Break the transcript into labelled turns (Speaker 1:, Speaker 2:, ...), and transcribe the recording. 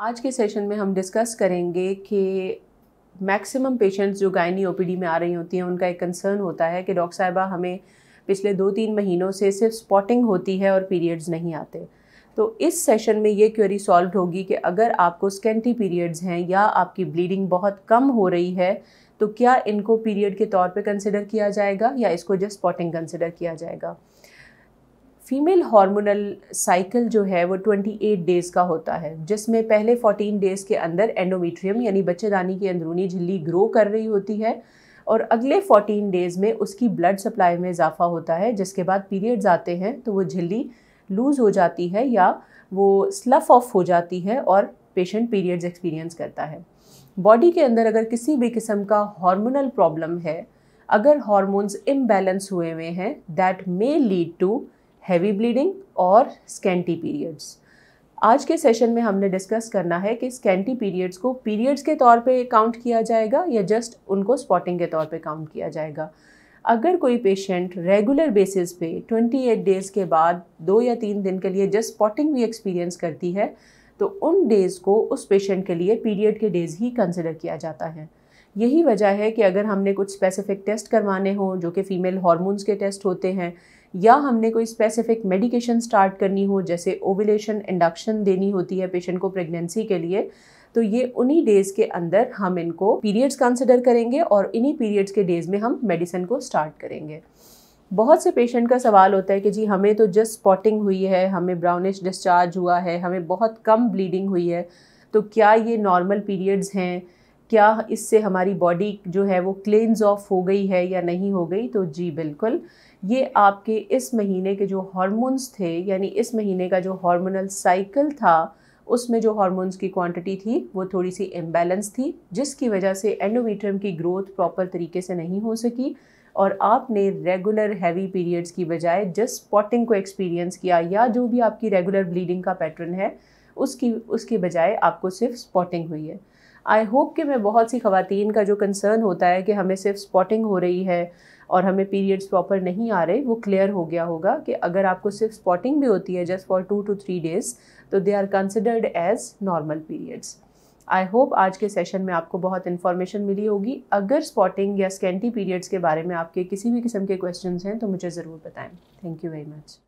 Speaker 1: आज के सेशन में हम डिस्कस करेंगे कि मैक्सिमम पेशेंट्स जो गायनी ओपीडी में आ रही होती हैं उनका एक कंसर्न होता है कि डॉक्टर साहबा हमें पिछले दो तीन महीनों से सिर्फ स्पॉटिंग होती है और पीरियड्स नहीं आते तो इस सेशन में ये क्वेरी सॉल्व होगी कि अगर आपको स्केंटी पीरियड्स हैं या आपकी ब्लीडिंग बहुत कम हो रही है तो क्या इनको पीरियड के तौर पे कंसिडर किया जाएगा या इसको जस्ट स्पॉटिंग कंसिडर किया जाएगा फीमेल हार्मोनल साइकिल जो है वो 28 डेज़ का होता है जिसमें पहले 14 डेज़ के अंदर एंडोमेट्रियम यानी बच्चेदानी की अंदरूनी झिल्ली ग्रो कर रही होती है और अगले 14 डेज़ में उसकी ब्लड सप्लाई में इजाफा होता है जिसके बाद पीरियड्स आते हैं तो वो झिल्ली लूज़ हो जाती है या वो स्लफ ऑफ हो जाती है और पेशेंट पीरियड्स एक्सपीरियंस करता है बॉडी के अंदर अगर किसी भी किस्म का हार्मोनल प्रॉब्लम है अगर हॉर्मोन्स इम्बैलेंस हुए हुए हैं that may lead to heavy bleeding और स्कैंटी पीरियड्स आज के सेशन में हमने डिस्कस करना है कि स्कैंटी पीरियड्स को पीरियड्स के तौर पे काउंट किया जाएगा या जस्ट उनको स्पॉटिंग के तौर पे काउंट किया जाएगा अगर कोई पेशेंट रेगुलर बेसिस पे 28 डेज़ के बाद दो या तीन दिन के लिए जस्ट स्पॉटिंग भी एक्सपीरियंस करती है तो उन डेज़ को उस पेशेंट के लिए पीरियड के डेज़ ही कंसिडर किया जाता है यही वजह है कि अगर हमने कुछ स्पेसिफिक टेस्ट करवाने हों जो कि फ़ीमेल हॉर्मोन्स के टेस्ट होते हैं या हमने कोई स्पेसिफिक मेडिकेशन स्टार्ट करनी हो जैसे ओविलेशन इंडक्शन देनी होती है पेशेंट को प्रेगनेंसी के लिए तो ये उन्हीं डेज़ के अंदर हम इनको पीरियड्स कंसिडर करेंगे और इन्हीं पीरियड्स के डेज़ में हम मेडिसिन को स्टार्ट करेंगे बहुत से पेशेंट का सवाल होता है कि जी हमें तो जस्ट स्पॉटिंग हुई है हमें ब्राउनिश डिस्चार्ज हुआ है हमें बहुत कम ब्लीडिंग हुई है तो क्या ये नॉर्मल पीरियड्स हैं क्या इससे हमारी बॉडी जो है वो क्लेंज ऑफ हो गई है या नहीं हो गई तो जी बिल्कुल ये आपके इस महीने के जो हॉर्मोन्स थे यानी इस महीने का जो हार्मोनल साइकिल था उसमें जो हार्मोन्स की क्वांटिटी थी वो थोड़ी सी इम्बेलेंस थी जिसकी वजह से एंडोमीट्रियम की ग्रोथ प्रॉपर तरीके से नहीं हो सकी और आपने रेगुलर हैवी पीरियड्स की बजाय जस्ट स्पॉटिंग को एक्सपीरियंस किया या जो भी आपकी रेगुलर ब्लीडिंग का पैटर्न है उसकी उसके बजाय आपको सिर्फ स्पॉटिंग हुई है आई होप कि मैं बहुत सी खातन का जो कंसर्न होता है कि हमें सिर्फ स्पॉटिंग हो रही है और हमें पीरियड्स प्रॉपर नहीं आ रहे वो क्लियर हो गया होगा कि अगर आपको सिर्फ स्पॉटिंग भी होती है just for two to three days तो they are considered as normal periods I hope आज के सेशन में आपको बहुत इन्फॉर्मेशन मिली होगी अगर स्पॉटिंग या स्कैंटी पीरियड्स के बारे में आपके किसी भी किस्म के क्वेश्चन हैं तो मुझे ज़रूर बताएं थैंक यू वेरी मच